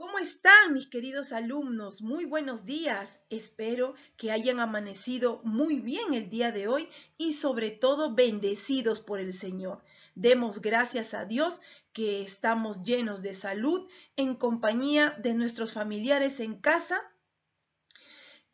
¿Cómo están mis queridos alumnos? Muy buenos días. Espero que hayan amanecido muy bien el día de hoy y sobre todo bendecidos por el Señor. Demos gracias a Dios que estamos llenos de salud en compañía de nuestros familiares en casa.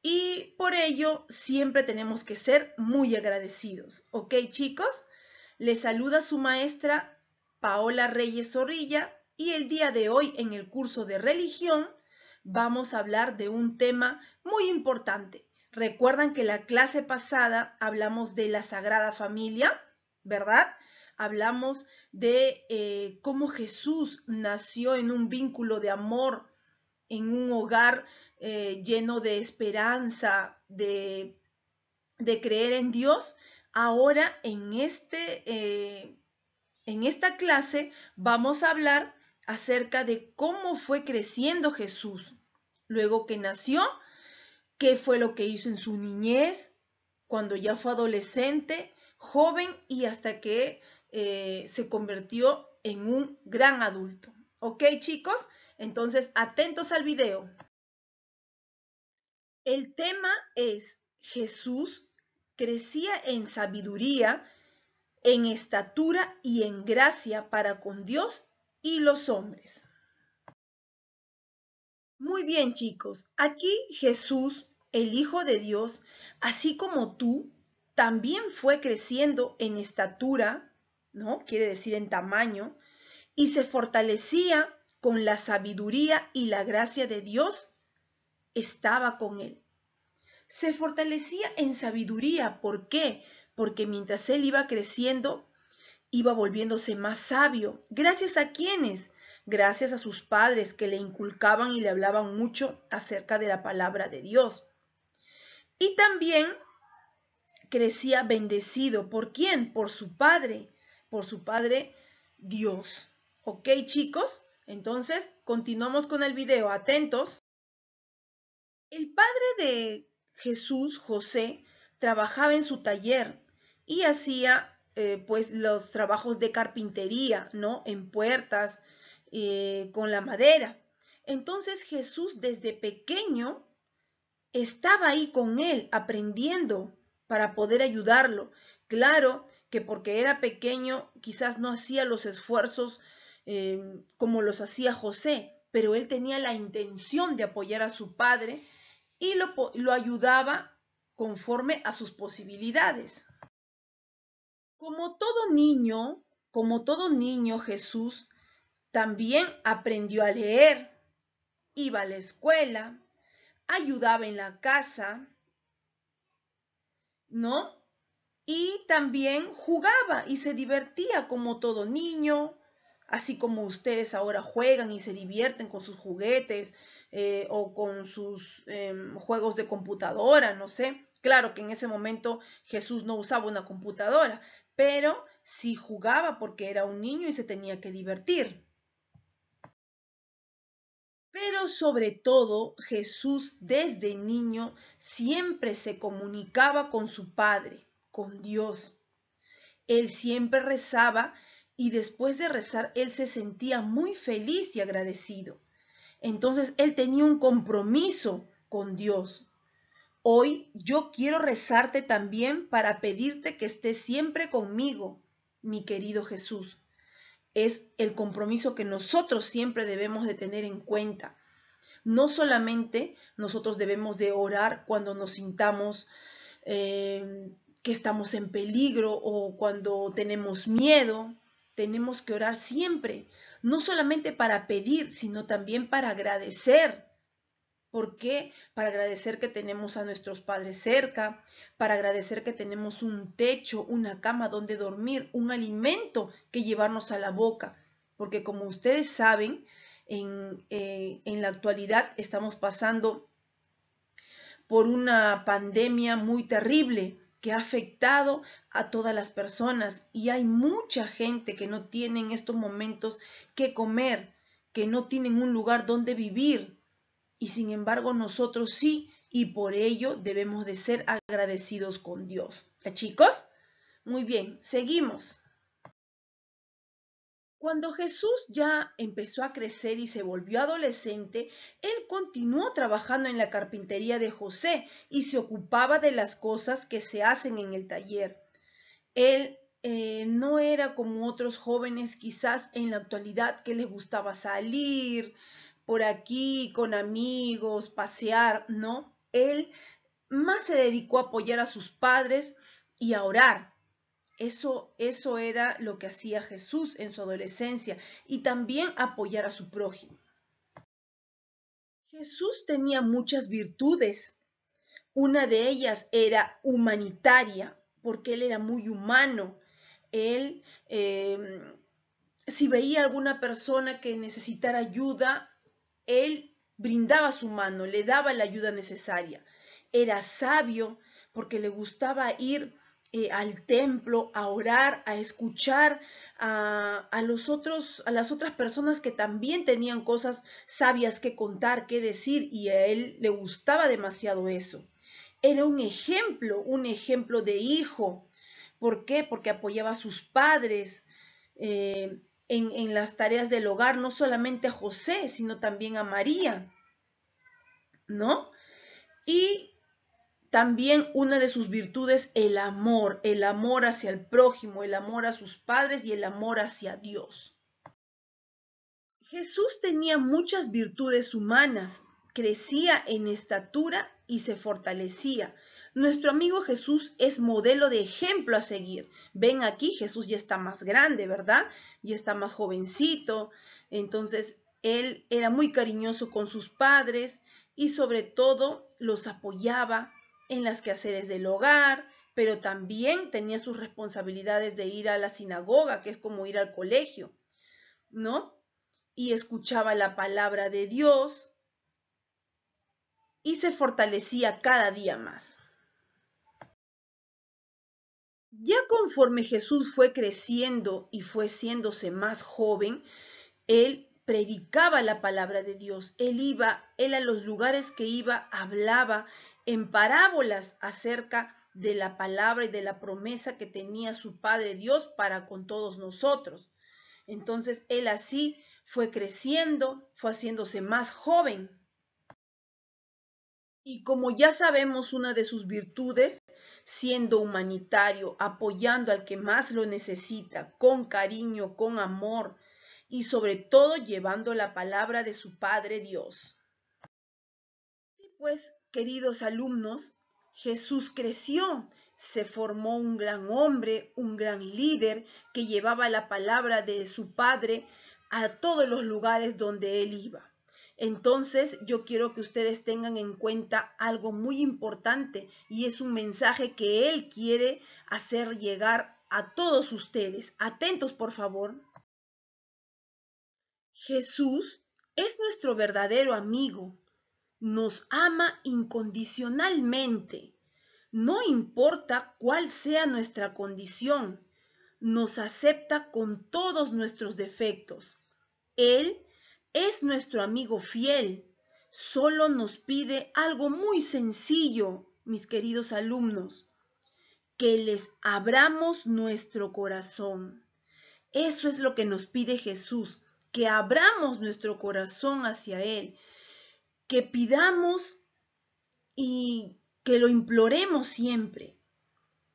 Y por ello siempre tenemos que ser muy agradecidos. ¿Ok chicos? Les saluda su maestra Paola Reyes Zorrilla y el día de hoy en el curso de religión vamos a hablar de un tema muy importante. Recuerdan que la clase pasada hablamos de la Sagrada Familia, ¿verdad? Hablamos de eh, cómo Jesús nació en un vínculo de amor, en un hogar eh, lleno de esperanza, de, creer en Dios. Ahora en, este, eh, en esta clase vamos a hablar acerca de cómo fue creciendo Jesús luego que nació, qué fue lo que hizo en su niñez, cuando ya fue adolescente, joven y hasta que eh, se convirtió en un gran adulto. ¿Ok chicos? Entonces, atentos al video. El tema es Jesús crecía en sabiduría, en estatura y en gracia para con Dios y los hombres. Muy bien chicos, aquí Jesús, el Hijo de Dios, así como tú, también fue creciendo en estatura, ¿no? Quiere decir en tamaño, y se fortalecía con la sabiduría y la gracia de Dios, estaba con él. Se fortalecía en sabiduría, ¿por qué? Porque mientras él iba creciendo, iba volviéndose más sabio. ¿Gracias a quiénes? Gracias a sus padres que le inculcaban y le hablaban mucho acerca de la palabra de Dios. Y también crecía bendecido. ¿Por quién? Por su padre. Por su padre Dios. ¿Ok chicos? Entonces, continuamos con el video. Atentos. El padre de Jesús, José, trabajaba en su taller y hacía eh, pues los trabajos de carpintería, ¿no? En puertas, eh, con la madera. Entonces Jesús desde pequeño estaba ahí con él aprendiendo para poder ayudarlo. Claro que porque era pequeño quizás no hacía los esfuerzos eh, como los hacía José, pero él tenía la intención de apoyar a su padre y lo ayudaba conforme a sus posibilidades. Como todo niño, como todo niño, Jesús también aprendió a leer, iba a la escuela, ayudaba en la casa, ¿no? Y también jugaba y se divertía como todo niño, así como ustedes ahora juegan y se divierten con sus juguetes eh, o con sus em, juegos de computadora, no sé. Claro que en ese momento Jesús no usaba una computadora, pero sí jugaba porque era un niño y se tenía que divertir. Pero sobre todo, Jesús desde niño siempre se comunicaba con su Padre, con Dios. Él siempre rezaba y después de rezar él se sentía muy feliz y agradecido. Entonces él tenía un compromiso con Dios. Hoy yo quiero rezarte también para pedirte que estés siempre conmigo, mi querido Jesús. Es el compromiso que nosotros siempre debemos de tener en cuenta. No solamente nosotros debemos de orar cuando nos sintamos eh, que estamos en peligro o cuando tenemos miedo, tenemos que orar siempre, no solamente para pedir, sino también para agradecer ¿Por qué? Para agradecer que tenemos a nuestros padres cerca, para agradecer que tenemos un techo, una cama donde dormir, un alimento que llevarnos a la boca. Porque como ustedes saben, en, eh, en la actualidad estamos pasando por una pandemia muy terrible que ha afectado a todas las personas y hay mucha gente que no tiene en estos momentos que comer, que no tienen un lugar donde vivir, y sin embargo nosotros sí y por ello debemos de ser agradecidos con Dios. ¿Ya chicos? Muy bien, seguimos. Cuando Jesús ya empezó a crecer y se volvió adolescente, él continuó trabajando en la carpintería de José y se ocupaba de las cosas que se hacen en el taller. Él eh, no era como otros jóvenes quizás en la actualidad que les gustaba salir, por aquí con amigos, pasear, ¿no? Él más se dedicó a apoyar a sus padres y a orar. Eso, eso era lo que hacía Jesús en su adolescencia y también apoyar a su prójimo. Jesús tenía muchas virtudes. Una de ellas era humanitaria, porque él era muy humano. Él, eh, si veía a alguna persona que necesitara ayuda, él brindaba su mano, le daba la ayuda necesaria. Era sabio porque le gustaba ir eh, al templo, a orar, a escuchar a, los otros, a las otras personas que también tenían cosas sabias que contar, que decir, y a él le gustaba demasiado eso. Era un ejemplo, un ejemplo de hijo. ¿Por qué? Porque apoyaba a sus padres, eh, en, las tareas del hogar, no solamente a José, sino también a María, ¿no? Y también una de sus virtudes, el amor, el amor hacia el prójimo, el amor a sus padres y el amor hacia Dios. Jesús tenía muchas virtudes humanas, crecía en estatura y se fortalecía, nuestro amigo Jesús es modelo de ejemplo a seguir. Ven aquí, Jesús ya está más grande, ¿verdad? Ya está más jovencito. Entonces, él era muy cariñoso con sus padres y sobre todo los apoyaba en las quehaceres del hogar, pero también tenía sus responsabilidades de ir a la sinagoga, que es como ir al colegio, ¿no? Y escuchaba la palabra de Dios y se fortalecía cada día más. Ya conforme Jesús fue creciendo y fue siéndose más joven, él predicaba la palabra de Dios. Él iba, él a los lugares que iba, hablaba en parábolas acerca de la palabra y de la promesa que tenía su Padre Dios para con todos nosotros. Entonces él así fue creciendo, fue haciéndose más joven. Y como ya sabemos, una de sus virtudes siendo humanitario, apoyando al que más lo necesita, con cariño, con amor y sobre todo llevando la palabra de su Padre Dios. Y pues, queridos alumnos, Jesús creció, se formó un gran hombre, un gran líder que llevaba la palabra de su Padre a todos los lugares donde él iba. Entonces yo quiero que ustedes tengan en cuenta algo muy importante y es un mensaje que Él quiere hacer llegar a todos ustedes. Atentos, por favor. Jesús es nuestro verdadero amigo. Nos ama incondicionalmente. No importa cuál sea nuestra condición, nos acepta con todos nuestros defectos. Él es nuestro amigo fiel. Solo nos pide algo muy sencillo, mis queridos alumnos, que les abramos nuestro corazón. Eso es lo que nos pide Jesús, que abramos nuestro corazón hacia Él, que pidamos y que lo imploremos siempre.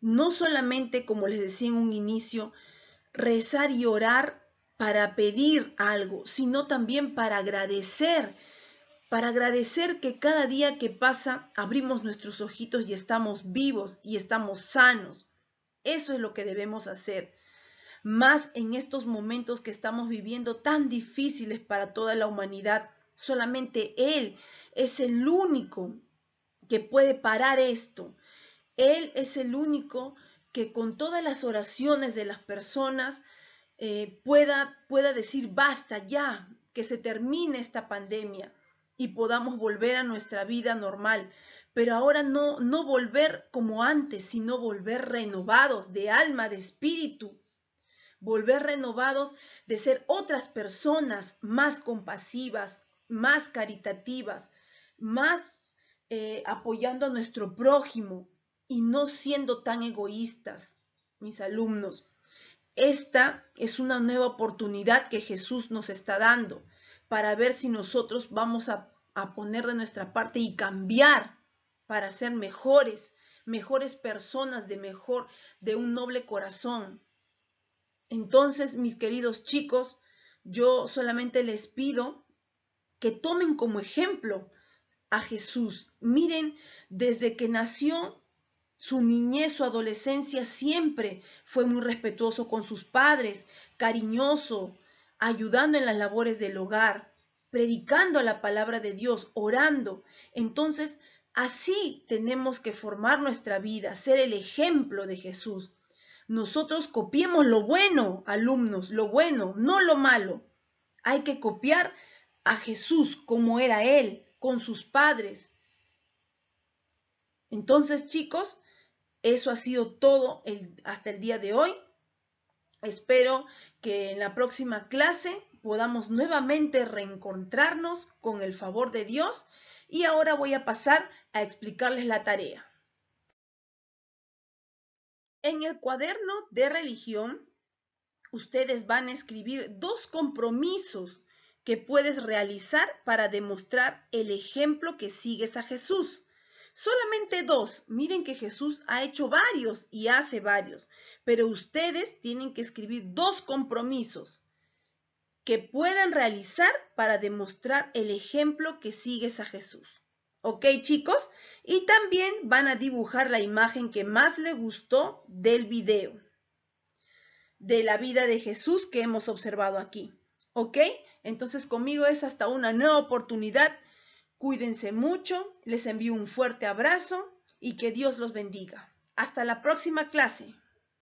No solamente, como les decía en un inicio, rezar y orar para pedir algo, sino también para agradecer, para agradecer que cada día que pasa abrimos nuestros ojitos y estamos vivos y estamos sanos. Eso es lo que debemos hacer. Más en estos momentos que estamos viviendo tan difíciles para toda la humanidad, solamente Él es el único que puede parar esto. Él es el único que con todas las oraciones de las personas, eh, pueda, pueda decir basta ya, que se termine esta pandemia y podamos volver a nuestra vida normal. Pero ahora no, no volver como antes, sino volver renovados de alma, de espíritu, volver renovados de ser otras personas más compasivas, más caritativas, más eh, apoyando a nuestro prójimo y no siendo tan egoístas, mis alumnos. Esta es una nueva oportunidad que Jesús nos está dando para ver si nosotros vamos a, poner de nuestra parte y cambiar para ser mejores, mejores personas de mejor, de un noble corazón. Entonces, mis queridos chicos, yo solamente les pido que tomen como ejemplo a Jesús. Miren, desde que nació su niñez, su adolescencia siempre fue muy respetuoso con sus padres, cariñoso, ayudando en las labores del hogar, predicando la palabra de Dios, orando. Entonces, así tenemos que formar nuestra vida, ser el ejemplo de Jesús. Nosotros copiemos lo bueno, alumnos, lo bueno, no lo malo. Hay que copiar a Jesús como era Él, con sus padres. Entonces, chicos, eso ha sido todo hasta el día de hoy. Espero que en la próxima clase podamos nuevamente reencontrarnos con el favor de Dios y ahora voy a pasar a explicarles la tarea. En el cuaderno de religión, ustedes van a escribir dos compromisos que puedes realizar para demostrar el ejemplo que sigues a Jesús. Solamente dos. Miren que Jesús ha hecho varios y hace varios, pero ustedes tienen que escribir dos compromisos que puedan realizar para demostrar el ejemplo que sigues a Jesús. ¿Ok chicos? Y también van a dibujar la imagen que más le gustó del video, de la vida de Jesús que hemos observado aquí. ¿Ok? Entonces conmigo es hasta una nueva oportunidad. Cuídense mucho, les envío un fuerte abrazo y que Dios los bendiga. Hasta la próxima clase.